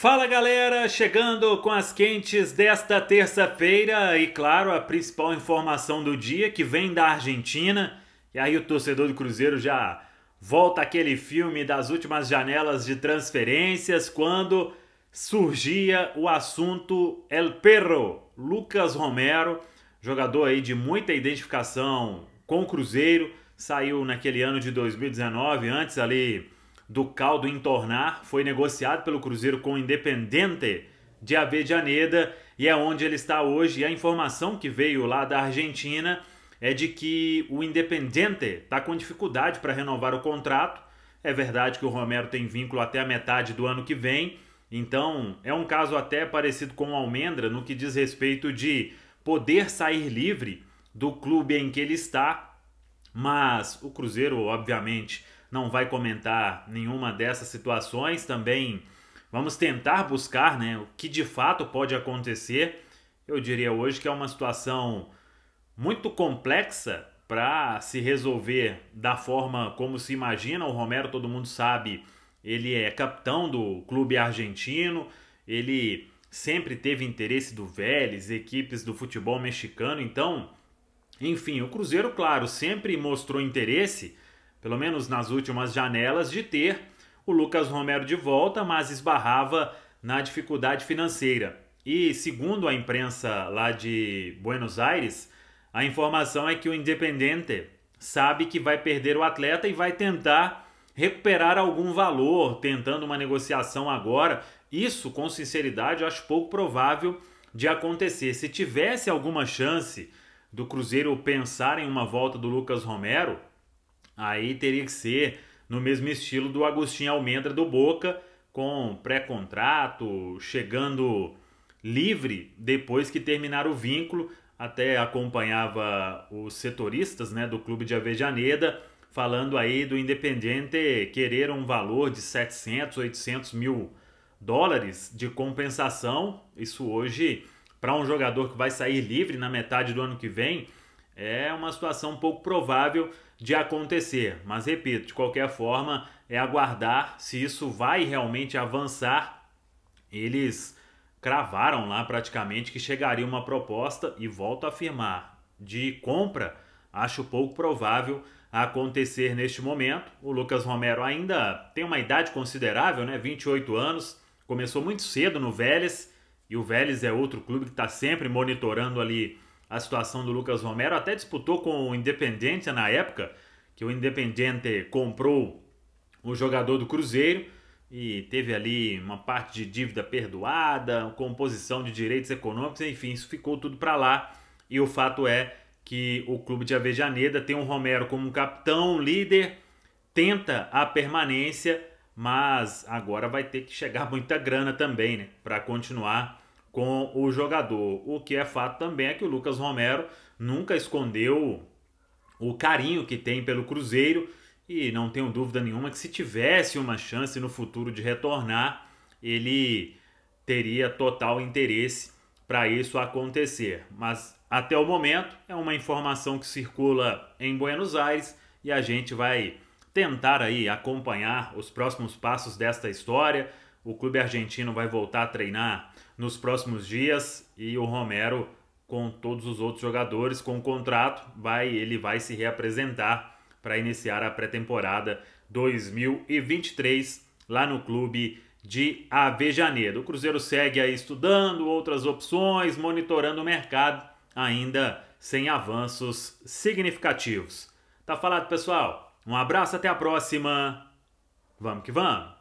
Fala galera, chegando com as quentes desta terça-feira e, claro, a principal informação do dia que vem da Argentina. E aí, o torcedor do Cruzeiro já volta aquele filme das últimas janelas de transferências quando surgia o assunto El Perro, Lucas Romero, jogador aí de muita identificação com o Cruzeiro, saiu naquele ano de 2019, antes ali do caldo entornar foi negociado pelo Cruzeiro com o Independente de Avejaneda e é onde ele está hoje. E a informação que veio lá da Argentina é de que o Independente está com dificuldade para renovar o contrato. É verdade que o Romero tem vínculo até a metade do ano que vem, então é um caso até parecido com o Almendra no que diz respeito de poder sair livre do clube em que ele está, mas o Cruzeiro, obviamente, não vai comentar nenhuma dessas situações. Também vamos tentar buscar né, o que de fato pode acontecer. Eu diria hoje que é uma situação muito complexa para se resolver da forma como se imagina. O Romero, todo mundo sabe, ele é capitão do clube argentino, ele sempre teve interesse do Vélez, equipes do futebol mexicano, então, enfim, o Cruzeiro, claro, sempre mostrou interesse pelo menos nas últimas janelas, de ter o Lucas Romero de volta, mas esbarrava na dificuldade financeira. E segundo a imprensa lá de Buenos Aires, a informação é que o Independente sabe que vai perder o atleta e vai tentar recuperar algum valor, tentando uma negociação agora. Isso, com sinceridade, eu acho pouco provável de acontecer. Se tivesse alguma chance do Cruzeiro pensar em uma volta do Lucas Romero, Aí teria que ser no mesmo estilo do Agostinho Almendra do Boca, com pré-contrato, chegando livre depois que terminar o vínculo. Até acompanhava os setoristas né, do clube de Avejaneda falando aí do Independiente querer um valor de 700, 800 mil dólares de compensação. Isso hoje, para um jogador que vai sair livre na metade do ano que vem, é uma situação pouco provável de acontecer, mas repito, de qualquer forma, é aguardar se isso vai realmente avançar. Eles cravaram lá praticamente que chegaria uma proposta e volto a afirmar de compra, acho pouco provável acontecer neste momento. O Lucas Romero ainda tem uma idade considerável, né? 28 anos, começou muito cedo no Vélez e o Vélez é outro clube que está sempre monitorando ali a situação do Lucas Romero. Até disputou com o Independente na época, que o Independente comprou o jogador do Cruzeiro e teve ali uma parte de dívida perdoada, composição de direitos econômicos, enfim, isso ficou tudo para lá. E o fato é que o clube de Avejaneda tem o Romero como capitão, líder, tenta a permanência, mas agora vai ter que chegar muita grana também, né, para continuar com o jogador. O que é fato também é que o Lucas Romero nunca escondeu o carinho que tem pelo Cruzeiro e não tenho dúvida nenhuma que se tivesse uma chance no futuro de retornar, ele teria total interesse para isso acontecer. Mas até o momento é uma informação que circula em Buenos Aires e a gente vai tentar aí acompanhar os próximos passos desta história o clube argentino vai voltar a treinar nos próximos dias e o Romero, com todos os outros jogadores com o contrato, vai ele vai se reapresentar para iniciar a pré-temporada 2023 lá no clube de Avejaneiro. O Cruzeiro segue aí estudando outras opções, monitorando o mercado, ainda sem avanços significativos. Tá falado, pessoal? Um abraço, até a próxima. Vamos que vamos!